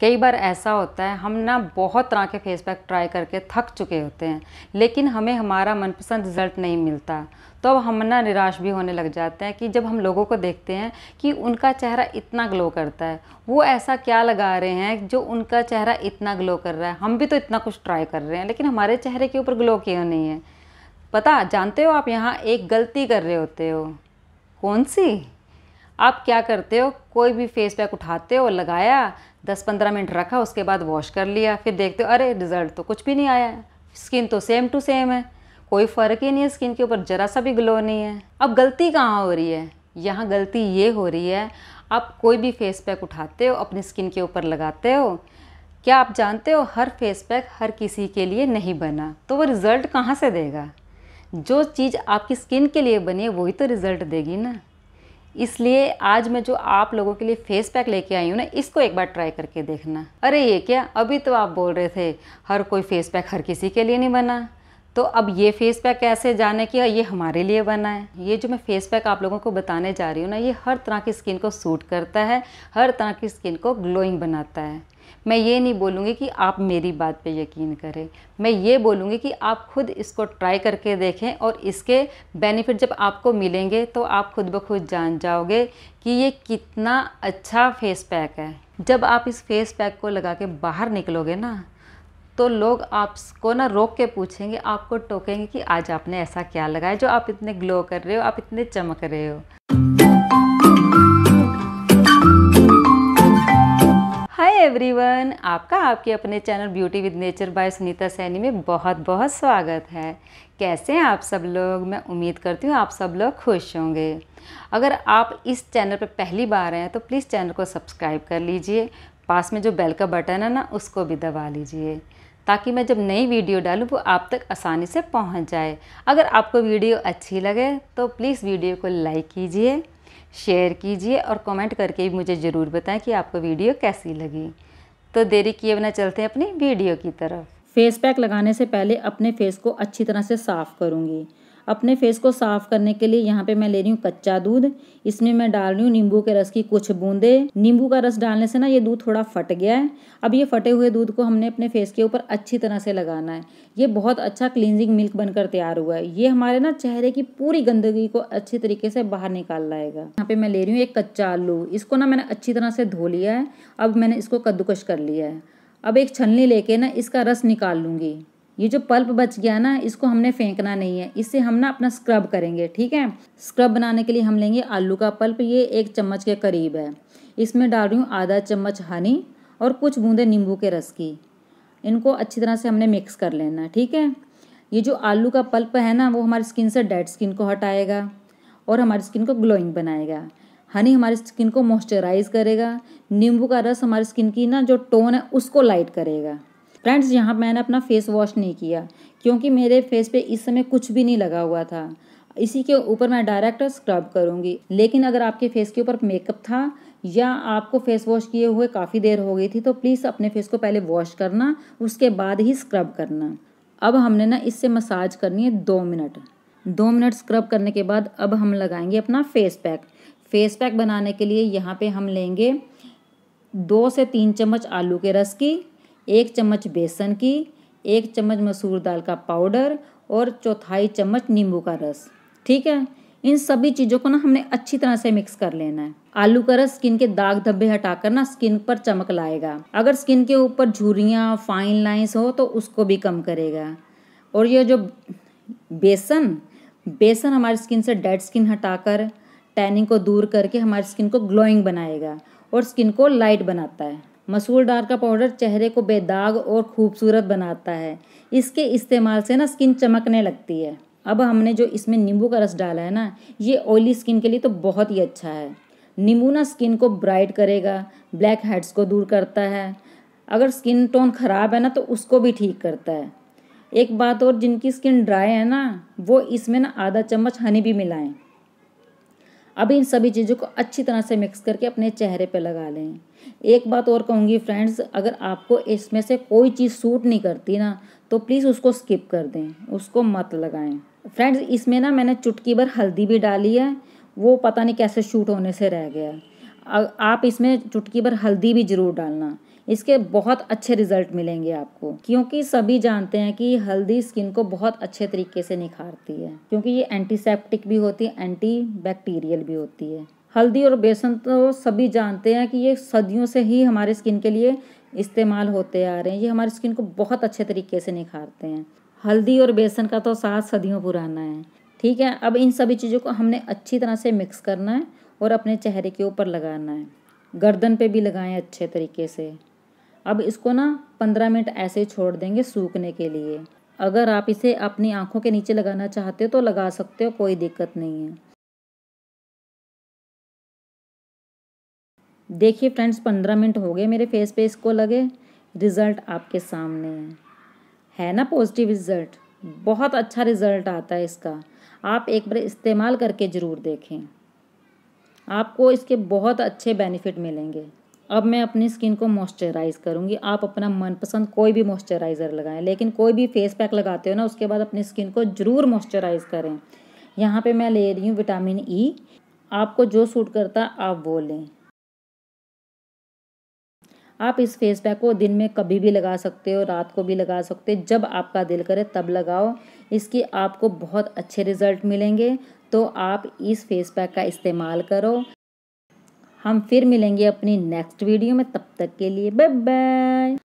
कई बार ऐसा होता है हम ना बहुत तरह के फेस पैक ट्राई करके थक चुके होते हैं लेकिन हमें हमारा मनपसंद रिज़ल्ट नहीं मिलता तो अब हम ना निराश भी होने लग जाते हैं कि जब हम लोगों को देखते हैं कि उनका चेहरा इतना ग्लो करता है वो ऐसा क्या लगा रहे हैं जो उनका चेहरा इतना ग्लो कर रहा है हम भी तो इतना कुछ ट्राई कर रहे हैं लेकिन हमारे चेहरे के ऊपर ग्लो क्यों नहीं है पता जानते हो आप यहाँ एक गलती कर रहे होते हो कौन सी आप क्या करते हो कोई भी फेस पैक उठाते हो लगाया दस पंद्रह मिनट रखा उसके बाद वॉश कर लिया फिर देखते हो अरे रिज़ल्ट तो कुछ भी नहीं आया स्किन तो सेम टू सेम है कोई फ़र्क ही नहीं है स्किन के ऊपर ज़रा सा भी ग्लो नहीं है अब गलती कहाँ हो रही है यहाँ गलती ये हो रही है आप कोई भी फेस पैक उठाते हो अपनी स्किन के ऊपर लगाते हो क्या आप जानते हो हर फेस पैक हर किसी के लिए नहीं बना तो वो रिज़ल्ट कहाँ से देगा जो चीज़ आपकी स्किन के लिए बनी है वही तो रिज़ल्ट देगी ना इसलिए आज मैं जो आप लोगों के लिए फेस पैक लेके आई हूँ ना इसको एक बार ट्राई करके देखना अरे ये क्या अभी तो आप बोल रहे थे हर कोई फेस पैक हर किसी के लिए नहीं बना तो अब ये फेस पैक कैसे जाने कि ये हमारे लिए बना है ये जो मैं फेस पैक आप लोगों को बताने जा रही हूँ ना ये हर तरह की स्किन को सूट करता है हर तरह की स्किन को ग्लोइंग बनाता है मैं ये नहीं बोलूँगी कि आप मेरी बात पे यकीन करें मैं ये बोलूँगी कि आप खुद इसको ट्राई करके देखें और इसके बेनिफिट जब आपको मिलेंगे तो आप खुद ब खुद जान जाओगे कि ये कितना अच्छा फेस पैक है जब आप इस फेस पैक को लगा के बाहर निकलोगे ना तो लोग आपको ना रोक के पूछेंगे आपको टोकेंगे कि आज आपने ऐसा क्या लगाया जो आप इतने ग्लो कर रहे हो आप इतने चमक रहे हो हाय एवरीवन आपका आपके अपने channel beauty with nature by Sunita Saini में बहुत बहुत स्वागत है कैसे हैं आप सब लोग मैं उम्मीद करती हूँ आप सब लोग खुश होंगे अगर आप इस चैनल पर पहली बार हैं तो प्लीज़ चैनल को सब्सक्राइब कर लीजिए पास में जो बेल का बटन है ना उसको भी दबा लीजिए ताकि मैं जब नई वीडियो डालूँ वो आप तक आसानी से पहुँच जाए अगर आपको वीडियो अच्छी लगे तो प्लीज़ वीडियो को लाइक कीजिए शेयर कीजिए और कमेंट करके भी मुझे ज़रूर बताएं कि आपको वीडियो कैसी लगी तो देरी किए बिना चलते हैं अपनी वीडियो की तरफ फेस पैक लगाने से पहले अपने फेस को अच्छी तरह से साफ़ करूँगी अपने फेस को साफ करने के लिए यहाँ पे मैं ले रही हूँ कच्चा दूध इसमें मैं डाल रही हूँ नींबू के रस की कुछ बूंदे नींबू का रस डालने से ना ये दूध थोड़ा फट गया है अब ये फटे हुए दूध को हमने अपने फेस के ऊपर अच्छी तरह से लगाना है ये बहुत अच्छा क्लिनजिंग मिल्क बनकर तैयार हुआ है ये हमारे ना चेहरे की पूरी गंदगी को अच्छे तरीके से बाहर निकाल लाएगा यहाँ पे मैं ले रही हूँ एक कच्चा आलू इसको ना मैंने अच्छी तरह से धो लिया है अब मैंने इसको कद्दूकश कर लिया है अब एक छलनी लेके ना इसका रस निकाल लूँगी ये जो पल्प बच गया ना इसको हमने फेंकना नहीं है इससे हम ना अपना स्क्रब करेंगे ठीक है स्क्रब बनाने के लिए हम लेंगे आलू का पल्प ये एक चम्मच के करीब है इसमें डाल रही हूँ आधा चम्मच हनी और कुछ बूंदे नींबू के रस की इनको अच्छी तरह से हमने मिक्स कर लेना ठीक है ये जो आलू का पल्प है ना वो हमारी स्किन से डेड स्किन को हटाएगा और हमारी स्किन को ग्लोइंग बनाएगा हनी हमारी स्किन को मॉइस्चराइज करेगा नींबू का रस हमारी स्किन की ना जो टोन है उसको लाइट करेगा फ्रेंड्स यहाँ मैंने अपना फेस वॉश नहीं किया क्योंकि मेरे फेस पे इस समय कुछ भी नहीं लगा हुआ था इसी के ऊपर मैं डायरेक्ट स्क्रब करूँगी लेकिन अगर आपके फेस के ऊपर मेकअप था या आपको फेस वॉश किए हुए काफ़ी देर हो गई थी तो प्लीज़ अपने फेस को पहले वॉश करना उसके बाद ही स्क्रब करना अब हमने ना इससे मसाज करनी है दो मिनट दो मिनट स्क्रब करने के बाद अब हम लगाएंगे अपना फेस पैक फेस पैक बनाने के लिए यहाँ पे हम लेंगे दो से तीन चम्मच आलू के रस की एक चम्मच बेसन की एक चम्मच मसूर दाल का पाउडर और चौथाई चम्मच नींबू का रस ठीक है इन सभी चीज़ों को ना हमने अच्छी तरह से मिक्स कर लेना है आलू का रस स्किन के दाग धब्बे हटाकर ना स्किन पर चमक लाएगा अगर स्किन के ऊपर झुरियाँ फाइन लाइंस हो तो उसको भी कम करेगा और ये जो बेसन बेसन हमारी स्किन से डेड स्किन हटाकर टैनिंग को दूर करके हमारी स्किन को ग्लोइंग बनाएगा और स्किन को लाइट बनाता है मसूर दाल का पाउडर चेहरे को बेदाग और खूबसूरत बनाता है इसके इस्तेमाल से ना स्किन चमकने लगती है अब हमने जो इसमें नींबू का रस डाला है ना ये ऑयली स्किन के लिए तो बहुत ही अच्छा है नींबू ना स्किन को ब्राइट करेगा ब्लैक हेड्स को दूर करता है अगर स्किन टोन ख़राब है ना तो उसको भी ठीक करता है एक बात और जिनकी स्किन ड्राई है ना वो इसमें ना आधा चम्मच हनी भी मिलाएं अब इन सभी चीज़ों को अच्छी तरह से मिक्स करके अपने चेहरे पे लगा लें एक बात और कहूँगी फ्रेंड्स अगर आपको इसमें से कोई चीज़ सूट नहीं करती ना तो प्लीज़ उसको स्किप कर दें उसको मत लगाएं फ्रेंड्स इसमें ना मैंने चुटकी भर हल्दी भी डाली है वो पता नहीं कैसे शूट होने से रह गया आप इसमें चुटकी भर हल्दी भी ज़रूर डालना इसके बहुत अच्छे रिजल्ट मिलेंगे आपको क्योंकि सभी जानते हैं कि हल्दी स्किन को बहुत अच्छे तरीके से निखारती है क्योंकि ये एंटीसेप्टिक भी होती है एंटी बैक्टीरियल भी होती है हल्दी और बेसन तो सभी जानते हैं कि ये सदियों से ही हमारे स्किन के लिए इस्तेमाल होते आ रहे हैं ये हमारी स्किन को बहुत अच्छे तरीके से निखारते हैं हल्दी और बेसन का तो साथ सदियों पुराना है ठीक है अब इन सभी चीज़ों को हमने अच्छी तरह से मिक्स करना है और अपने चेहरे के ऊपर लगाना है गर्दन पे भी लगाएं अच्छे तरीके से अब इसको ना पंद्रह मिनट ऐसे ही छोड़ देंगे सूखने के लिए अगर आप इसे अपनी आंखों के नीचे लगाना चाहते हो तो लगा सकते हो कोई दिक्कत नहीं है देखिए फ्रेंड्स पंद्रह मिनट हो गए मेरे फेस पे इसको लगे रिज़ल्ट आपके सामने है है ना पॉजिटिव रिज़ल्ट बहुत अच्छा रिज़ल्ट आता है इसका आप एक बार इस्तेमाल करके ज़रूर देखें आपको इसके बहुत अच्छे बेनिफिट मिलेंगे अब मैं अपनी स्किन को मॉइस्चराइज करूँगी आप अपना मनपसंद कोई भी मॉइस्चराइज़र लगाएं लेकिन कोई भी फेस पैक लगाते हो ना उसके बाद अपनी स्किन को ज़रूर मॉइस्चराइज़ करें यहाँ पे मैं ले रही हूँ विटामिन ई e। आपको जो सूट करता है आप वो लें आप इस फेस पैक को दिन में कभी भी लगा सकते हो रात को भी लगा सकते हो जब आपका दिल करे तब लगाओ इसकी आपको बहुत अच्छे रिज़ल्ट मिलेंगे तो आप इस फेस पैक का इस्तेमाल करो हम फिर मिलेंगे अपनी नेक्स्ट वीडियो में तब तक के लिए बाय बाय